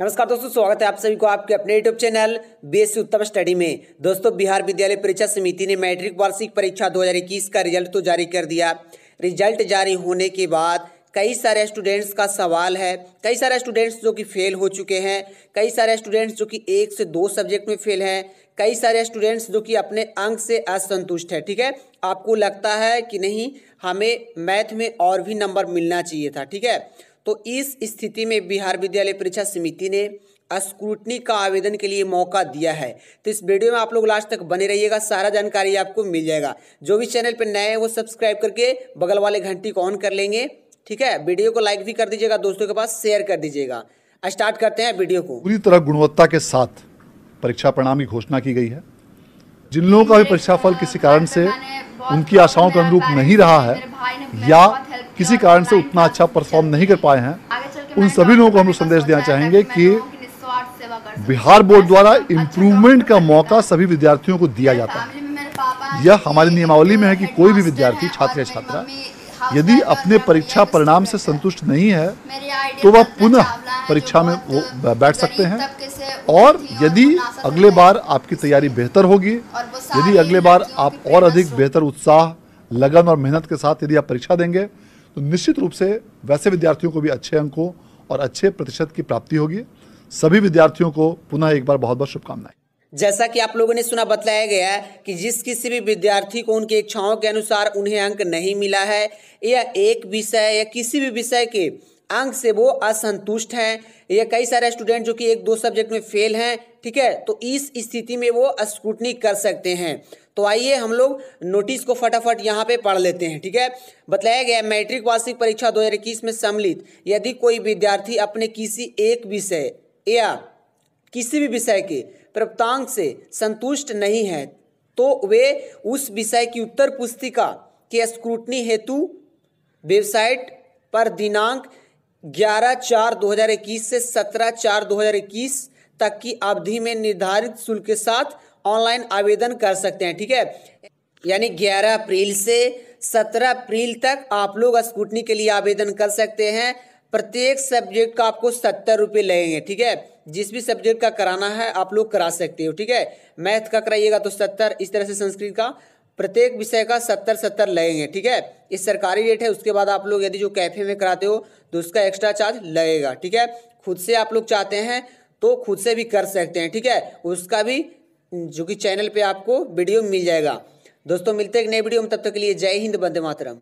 नमस्कार दोस्तों स्वागत है आप सभी को आपके अपने YouTube channel BSc Uttam study में दोस्तों बिहार विद्यालय परीक्षा समिति ने मैट्रिक वार्षिक परीक्षा 2021 का रिजल्ट तो जारी कर दिया रिजल्ट जारी होने के बाद कई सारे स्टूडेंट्स का सवाल है कई सारे स्टूडेंट्स जो कि फेल हो चुके हैं कई सारे स्टूडेंट्स जो कि एक से दो सब्जेक्ट में फेल हैं कई सारे स्टूडेंट्स जो कि अपने अंक से असंतुष्ट है ठीक है आपको लगता है कि नहीं हमें मैथ में और भी नंबर मिलना चाहिए था ठीक है तो इस स्थिति में बिहार विद्यालय परीक्षा समिति ने स्क्रूटनी का आवेदन के लिए मौका दिया है तो इस वीडियो में आप लोग लास्ट तक बने रहिएगा सारा जानकारी आपको मिल जाएगा जो भी चैनल पर नए हैं वो सब्सक्राइब करके बगल वाले घंटी को ऑन कर लेंगे ठीक है वीडियो को लाइक भी कर दीजिएगा दोस्तों के पास शेयर कर दीजिएगा स्टार्ट करते हैं वीडियो को पूरी तरह गुणवत्ता के साथ परीक्षा परिणाम की घोषणा की गई है जिन लोगों का भी परीक्षा फल किसी कारण से उनकी आशाओं के अनुरूप नहीं रहा है या किसी कारण से उतना अच्छा परफॉर्म नहीं कर पाए हैं उन सभी लोगों को हम लोग संदेश देना चाहेंगे कि बिहार बोर्ड अच्छा द्वारा इम्प्रूवमेंट का मौका सभी विद्यार्थियों को दिया जाता है यह हमारी नियमावली में है कि कोई भी विद्यार्थी छात्र या छात्रा यदि अपने परीक्षा परिणाम से संतुष्ट नहीं है तो वह अच्छा पुनः परीक्षा में वो बैठ सकते हैं और यदि अगले बार आपकी तैयारी बेहतर होगी यदि अगले बार आप और अधिक बेहतर उत्साह लगन और मेहनत के साथ यदि आप परीक्षा देंगे तो निश्चित रूप से वैसे विद्यार्थियों को भी अच्छे अंकों और अच्छे प्रतिशत की प्राप्ति होगी सभी विद्यार्थियों को पुनः एक बार बहुत बहुत शुभकामनाएं जैसा कि आप लोगों ने सुना बतलाया गया है कि जिस किसी भी विद्यार्थी को उनकी इच्छाओं के अनुसार उन्हें अंक नहीं मिला है या एक विषय या किसी भी विषय के अंक से वो असंतुष्ट हैं या कई सारे स्टूडेंट जो कि एक दो सब्जेक्ट में फेल हैं ठीक है तो इस स्थिति में वो स्क्रूटनी कर सकते हैं तो आइए हम लोग नोटिस को फटाफट यहाँ पे पढ़ लेते हैं ठीक है बताया गया मैट्रिक वार्षिक परीक्षा 2021 में सम्मिलित यदि कोई विद्यार्थी अपने किसी एक विषय या किसी भी विषय के प्राप्तांक से संतुष्ट नहीं है तो वे उस विषय की उत्तर पुस्तिका के स्क्रूटनी हेतु वेबसाइट पर दिनांक ग्यारह चार दो हजार इक्कीस से सत्रह चार दो हजार इक्कीस तक की अवधि में निर्धारित शुल्क के साथ ऑनलाइन आवेदन कर सकते हैं ठीक है यानी 11 अप्रैल से 17 अप्रैल तक आप लोग स्कूटनी के लिए आवेदन कर सकते हैं प्रत्येक सब्जेक्ट का आपको सत्तर रुपये लगेंगे ठीक है जिस भी सब्जेक्ट का कराना है आप लोग करा सकते हो ठीक है मैथ का कराइएगा तो सत्तर इस तरह से संस्कृत का प्रत्येक विषय का सत्तर सत्तर लगेंगे ठीक है इस सरकारी रेट है उसके बाद आप लोग यदि जो कैफे में कराते हो तो उसका एक्स्ट्रा चार्ज लगेगा ठीक है खुद से आप लोग चाहते हैं तो खुद से भी कर सकते हैं ठीक है उसका भी जो कि चैनल पे आपको वीडियो मिल जाएगा दोस्तों मिलते हैं एक नई वीडियो में तब तक के लिए जय हिंद बंदे मातरम